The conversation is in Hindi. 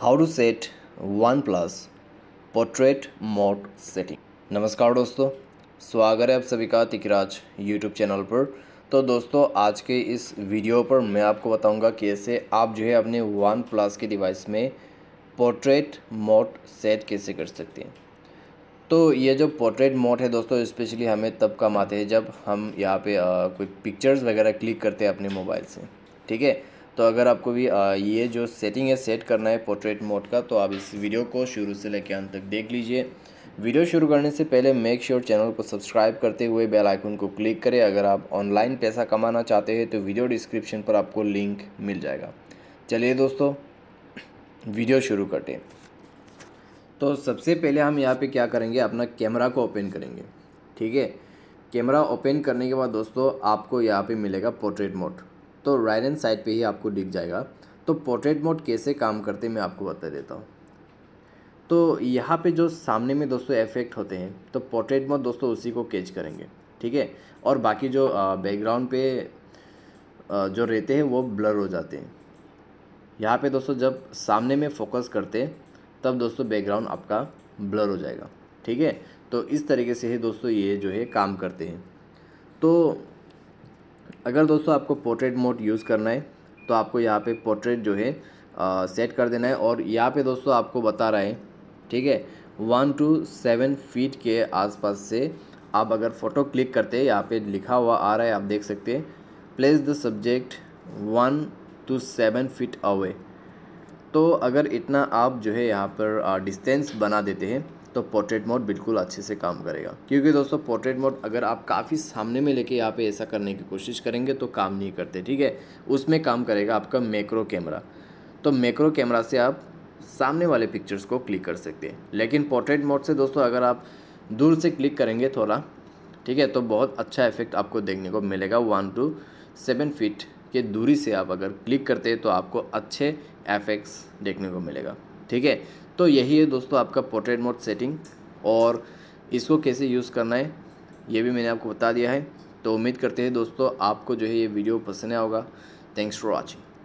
how to set OnePlus portrait mode setting नमस्कार दोस्तों स्वागत है आप सभी का तिकराज यूट्यूब चैनल पर तो दोस्तों आज के इस वीडियो पर मैं आपको बताऊंगा कैसे आप जो है अपने वन प्लस के डिवाइस में पोर्ट्रेट मोड सेट कैसे कर सकते हैं तो ये जो पोर्ट्रेट मोड है दोस्तों स्पेशली हमें तब काम आते हैं जब हम यहाँ पे आ, कोई पिक्चर्स वगैरह क्लिक करते हैं अपने मोबाइल से ठीक है तो अगर आपको भी ये जो सेटिंग है सेट करना है पोर्ट्रेट मोड का तो आप इस वीडियो को शुरू से लेकर अंत तक देख लीजिए वीडियो शुरू करने से पहले मेक श्योर sure चैनल को सब्सक्राइब करते हुए बेल आइकन को क्लिक करें अगर आप ऑनलाइन पैसा कमाना चाहते हैं तो वीडियो डिस्क्रिप्शन पर आपको लिंक मिल जाएगा चलिए दोस्तों वीडियो शुरू करते तो सबसे पहले हम यहाँ पर क्या करेंगे अपना कैमरा को ओपन करेंगे ठीक है कैमरा ओपन करने के बाद दोस्तों आपको यहाँ पर मिलेगा पोर्ट्रेट मोड तो राइट एंड साइड पे ही आपको दिख जाएगा तो पोर्ट्रेट मोड कैसे काम करते मैं आपको बता देता हूँ तो यहाँ पे जो सामने में दोस्तों इफेक्ट होते हैं तो पोर्ट्रेट मोड दोस्तों उसी को कैच करेंगे ठीक है और बाकी जो बैकग्राउंड पे जो रहते हैं वो ब्लर हो जाते हैं यहाँ पे दोस्तों जब सामने में फोकस करते तब दोस्तों बैकग्राउंड आपका ब्लर हो जाएगा ठीक है तो इस तरीके से ही दोस्तों ये जो है काम करते हैं तो अगर दोस्तों आपको पोर्ट्रेट मोड यूज़ करना है तो आपको यहाँ पे पोर्ट्रेट जो है आ, सेट कर देना है और यहाँ पे दोस्तों आपको बता रहा है ठीक है वन टू सेवन फीट के आसपास से आप अगर फ़ोटो क्लिक करते हैं यहाँ पे लिखा हुआ आ रहा है आप देख सकते हैं place the subject one to seven feet away तो अगर इतना आप जो है यहाँ पर डिस्टेंस बना देते हैं तो पोर्ट्रेट मोड बिल्कुल अच्छे से काम करेगा क्योंकि दोस्तों पोर्ट्रेट मोड अगर आप काफ़ी सामने में लेके यहाँ पे ऐसा करने की कोशिश करेंगे तो काम नहीं करते ठीक है उसमें काम करेगा आपका मैक्रो कैमरा तो मैक्रो कैमरा से आप सामने वाले पिक्चर्स को क्लिक कर सकते हैं लेकिन पोर्ट्रेट मोड से दोस्तों अगर आप दूर से क्लिक करेंगे थोड़ा ठीक है तो बहुत अच्छा इफेक्ट आपको देखने को मिलेगा वन टू सेवन फीट के दूरी से आप अगर क्लिक करते हैं तो आपको अच्छे एफेक्ट्स देखने को मिलेगा ठीक है तो यही है दोस्तों आपका पोर्ट्रेट मोड सेटिंग और इसको कैसे यूज़ करना है ये भी मैंने आपको बता दिया है तो उम्मीद करते हैं दोस्तों आपको जो है ये वीडियो पसंद आया होगा थैंक्स फॉर वॉचिंग